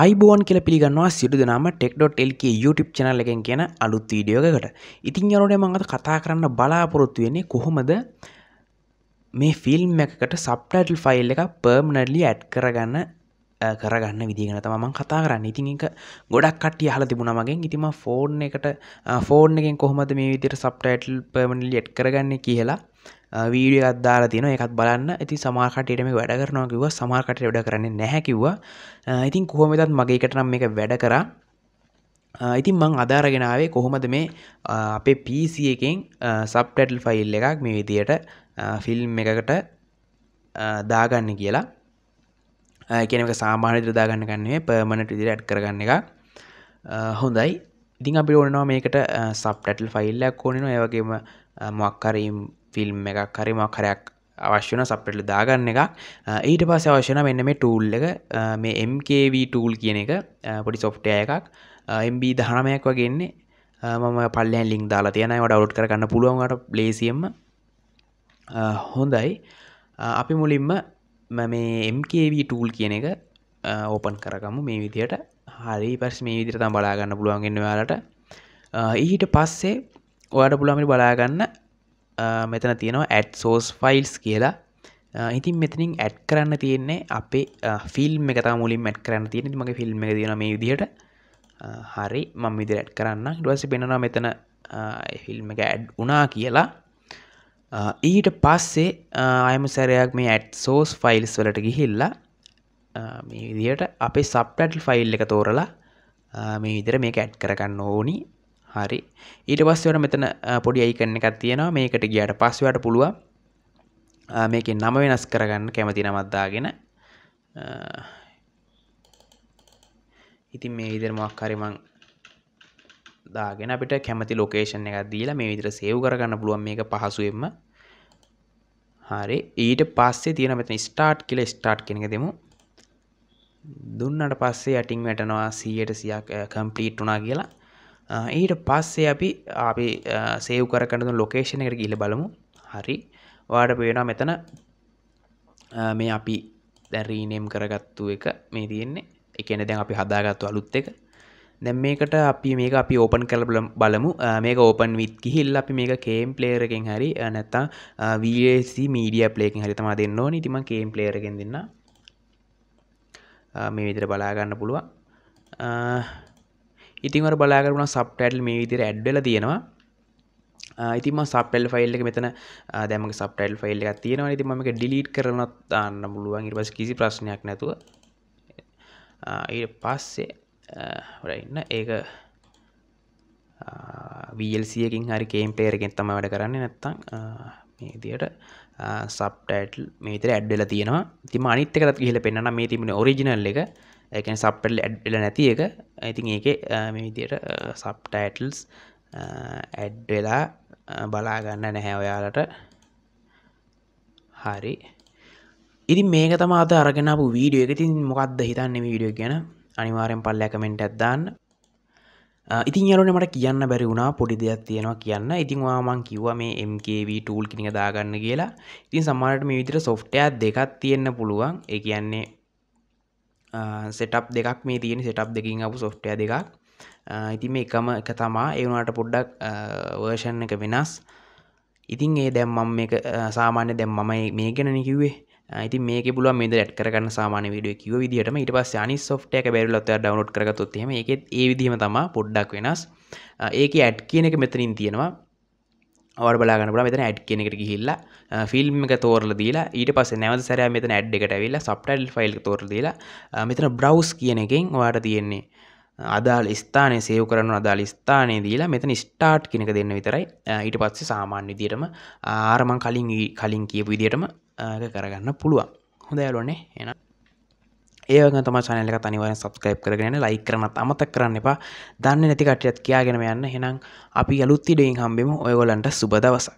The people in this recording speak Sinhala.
අයිබෝන් කියල පිළිගන්නවා සිදු දෙනම ටෙක්.ල්ක YouTube චනල් එකෙන් කියන අලුත් වීඩියෝකට ඉතින් යනට මඟත කතා කරන්න බලාපොරොත්තු වෙන්නේ කොහොමද මේ ෆිල්ම් එකකට සප්ටටල් ෆයිල් එක පර්ම්නඩලි ඇඩ් කරගන්න කරගන්න විදිගෙන තමම කතා කරන්න ඉතින් එක ගොඩක් කට්ටිය හල තිබුණ මගෙන් ඉතිම ෆෝර්න් එකට ෆෝර්න් එකෙන් කොහොමද මේ විදිර සප්ටටල් පර්මණලි ඇඩ් කරගන්න කියලා වීඩිය අදදාර තින එකත් බලන්න ඇති සමාකටයටම වැඩ කරනවා කිව සමාකට වැඩ කරන්නේ නැහැ කිව්වා ඉතින් කොහොමදත් මගේකටනම් එක වැඩ කරා ඉතින් මං අදාරගෙනාවේ කොහොමද මේ අපේ පිසි එකෙන් සබ්ටටල් ෆයිල් එකක් මේ විදියට ෆිල්ම් එකකට දාගන්න කියලා එකනක සාමානයට දාගන්න ගන්නේ පර්මණට විදිර ඇඩ් කරගන්න එක හොඳයි ඉතින් අපි ඕනවා මේකට සබ්ටටල් ෆයිල්ලයක් ඕනෙනවා ඒවගේම මොක්කරීම් ෆිල්ම් එකක් හරිමක් හරයක් අවශ්‍යන සප්ටල දාගන්න එක ඊට පස්ස අවශ්‍යන මෙන්න මේ ටූල් එක මේ MKV ටූල් කියන එක පොඩි සොෆ්ටය එකක් MB දහනමයක් වගේන්නේ මම පල්ලෙන් ලිින් දාලා තියනයි වඩවුට් කරන්න පුළුවන්ට ලේසියම්ම හොඳයි අපි මුලින්ම මේ MKV ටූල් කියන එක ඕපන් කරගමු මේ විදියට හරි පස් මේ විදිර තම් බලාගන්න පුළුවන්ගෙන්වාලට ඊහිට පස්සේ ඔයාට පුළමි බලාගන්න මෙතන තියෙනවා ඇඩ් සෝස් ෆයිල්ස් කියලා ඉතින් මෙතනින් ඇඩ් කරන්න තියෙන්නේ අපේ ෆිල්ම් එක මුලින් මැට් කරන්න තියෙන මගේ ෆිල්ම් එක තියෙන මේ විදිහට හරි මම විදිහට ඇඩ් කරන්න ඊට පස්සේ පෙන්වනවා මෙතන ෆිල්ම් එක ඇඩ් වුණා කියලා ඊට පස්සේ ආයම සැරයක් මේ ඇඩ් සෝස් ෆයිල්ස් වලට ගිහිල්ලා මේ විදිහට අපේ සබ්ටටල් ෆයිල් එක තෝරලා මේ විදිහට මේක ඇඩ් කරගන්න ඕනි හරි ඊට පස්සවට මෙතන පොඩි අයිකන්න එකක් තියෙනවා මේකට ගියට පස්සවට පුළුව මේක නම වෙනස් කරගන්න කැමති නමත්දාගෙන ඉතින් මේ විදිර මක්කරිමං දාගෙන අපිට කැමති ලොකේෂන් එකක් දීලා මේ විදිර සේව් කරගන්න පුළුවන් මේක පහසුවෙන්ම හරි ඊට පස්සේ තියෙන මෙතන ස්ටාර්ට් කියලා ස්ටාර්ට් කෙනෙක දෙමු දුන්නට පස්සේ යටින් වැටනවා සීයට සියක් කම්ප්ලීට් වුණා කියලා ඊට පස්සේ අපි අපි සේව් කරකනතු ලොකේෂණ එකට ගිල බලමු හරි වාඩ පේනා මෙතන මේ අපි දැරීනම් කරගත්තු එක මේ තියෙන්නේ එකන දැන් අපි හදාගත්තු අලුත් එක දැම් මේකට අපි මේක අපි ඕපන් කල බලමු මේක ඕපන් විත් කිහිල් අපි මේක කේම් පලේරකෙන් හරි නැත්තා වC මීඩිය පලේකින් හරි තමා දෙන්න ඕනි තිම කේම් පලේරකෙන් දෙන්න මේ විදිර බලාගන්න පුළුවන් ඉතින්වට බලාගරුණ සප්ටටල් මේ විදිර ඇඩ්ඩල තියෙනවා ඉතිම සපල් ෆයිල් එක මෙතන දැම සපටල් ෆයිල් එක තියෙනවා ඉති මක ඩිලීට් කරනත් දාන්න පුළුවන් ඉරබස් කිසි ප්‍රශ්නයක් නැතුව පස්සේ රන්න ඒක වල්සියකින් හරි කේම් පේරගෙන් තම වැඩ කරන්න නැත්තං මේදියට සප්ටටල් මේතර ඇඩ්ඩල තියෙනවා තිම අනිත්තකත් කියල පෙන්න්න මේ තිබෙන ඔරිජිනල් එක එකන සප්ටල් ඇඩ්ල නැති එක ඉතින් ඒක විදියට සප්ටයිටල්ස් ඇඩ් වෙලා බලාගන්න නැහැ ඔයාලට හරි ඉති මේක තම අද අරගෙනපු වීඩියෝ එක තින් මොකක්ද හිතන්නෙම වීඩියෝ ගැන අනිවාරෙන් පල්ල කමෙන්ට ඇත්දන්න ඉතින් යලන මට කියන්න බැරි වුණා පොඩි දෙයක් තියෙනවා කියන්න ඉතින්වා මං කිව්වා මේ MKV ටූල් කිනික දාගන්න කියලා ඉතින් සමාට මේ විදිර සොෆ්ටයක් දෙකක් තියෙන්න්න පුළුවන් ඒ කියන්නේ සෙටප් දෙකක් මේ තියෙන සෙටප් දෙකින් අපපු සොෆ්ටය දෙකක් ඉතින් මේ එකම එක තමා ඒවුණට පොඩ්ඩක් වර්ෂන් එක වෙනස් ඉතින් ඒ දැම් මම එක සාමාන්‍ය දැම් මම මේ ගැන නිකිවේ ඇති මේ පුල මෙද ට කරන්න සාමාන විඩිය කිව විදිහටම ඉට පස් අනි සොට් එක බැරිලොත්ත ඩවනෝඩ් කරගතොත්ම එකත් ඒ විදිහම තම පොඩ්ඩක් වෙනස් ඒක ඇඩ් කියන එක මෙතනින් තියෙනවා බලාගන්න පුළ මෙතන ඇඩ් කෙනෙට හිල්ල ෆිල්ම් එක තෝරල දීලා ඊට පස නැවත සැරෑ මෙතන ඇඩ් එකට ඇවිල්ලා සප්ටල් ෆයිල් තෝර දීලා මෙතන බ්‍රවස් කියන එකෙන් වාට තියෙන්නේ අදාල් ස්ථානය සේව කරන අදාල ස්ථානය දීලා මෙතන ස්ටාට් කෙනෙක දෙන්න විතරයි ඊට පත්සේ සාමාන්‍ය විදිරම ආරමං කලින් කලින් කියපු විදිටම කරගන්න පුළුවන් හොඳ යාලොනේ එනම් ඒවක තම චනල එක අනිවර සබස්ක්‍රයිප් කරගෙන ලයි කරනත් අමතක් කරන්න එපා දන්න නැතිකටයත් කියයාගෙන යන්න හෙනම් අපි අලුත්තිඩයින් හම්බෙම ඔයගොලන්ට සුබදවසක්